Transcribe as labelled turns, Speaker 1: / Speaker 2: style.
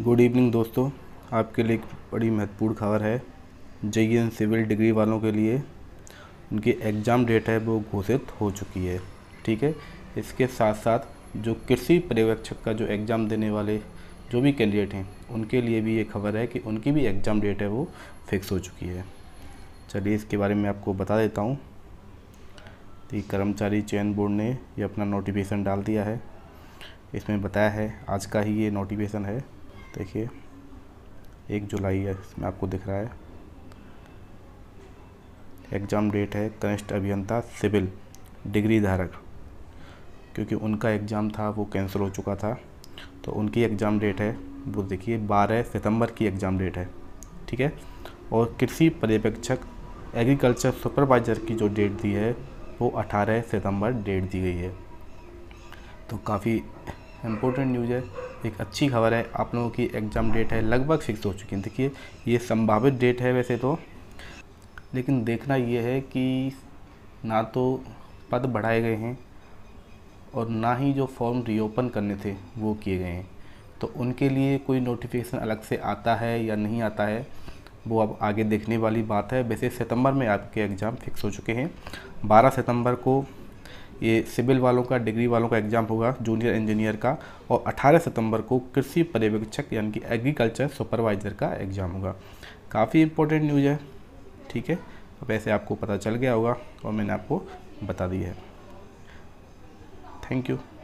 Speaker 1: good evening दोस्तों आपके लिए एक बड़ी महत्वपूर्ण खबर है जई e सिविल डिग्री वालों के लिए उनकी एग्ज़ाम डेट है वो घोषित हो चुकी है ठीक है इसके साथ साथ जो कृषि पर्यवेक्षक का जो एग्ज़ाम देने वाले जो भी कैंडिडेट हैं उनके लिए भी ये खबर है कि उनकी भी एग्ज़ाम डेट है वो फिक्स हो चुकी है चलिए इसके बारे में आपको बता देता हूँ कि कर्मचारी चयन बोर्ड ने ये अपना नोटिफिकेशन डाल दिया है इसमें बताया है आज का ही ये नोटिफिकेशन है देखिए एक जुलाई है इसमें आपको दिख रहा है एग्ज़ाम डेट है कनिष्ठ अभियंता सिविल डिग्री धारक क्योंकि उनका एग्ज़ाम था वो कैंसिल हो चुका था तो उनकी एग्ज़ाम डेट है वो देखिए 12 सितंबर की एग्ज़ाम डेट है ठीक है और कृषि पर्यवेक्षक एग्रीकल्चर सुपरवाइज़र की जो डेट दी है वो 18 सितंबर डेट दी गई है तो काफ़ी इम्पोर्टेंट न्यूज़ है एक अच्छी खबर है आप लोगों की एग्ज़ाम डेट है लगभग फिक्स हो चुकी है देखिए ये संभावित डेट है वैसे तो लेकिन देखना ये है कि ना तो पद बढ़ाए गए हैं और ना ही जो फॉर्म रीओपन करने थे वो किए गए हैं तो उनके लिए कोई नोटिफिकेशन अलग से आता है या नहीं आता है वो अब आगे देखने वाली बात है वैसे सितंबर में आपके एग्ज़ाम फिक्स हो चुके हैं 12 सितंबर को ये सिविल वालों का डिग्री वालों का एग्ज़ाम होगा जूनियर इंजीनियर का और 18 सितंबर को कृषि पर्यवेक्षक यानी कि एग्रीकल्चर सुपरवाइज़र का एग्ज़ाम होगा काफ़ी इंपॉर्टेंट न्यूज़ है ठीक है अब ऐसे आपको पता चल गया होगा और मैंने आपको बता दिया है थैंक यू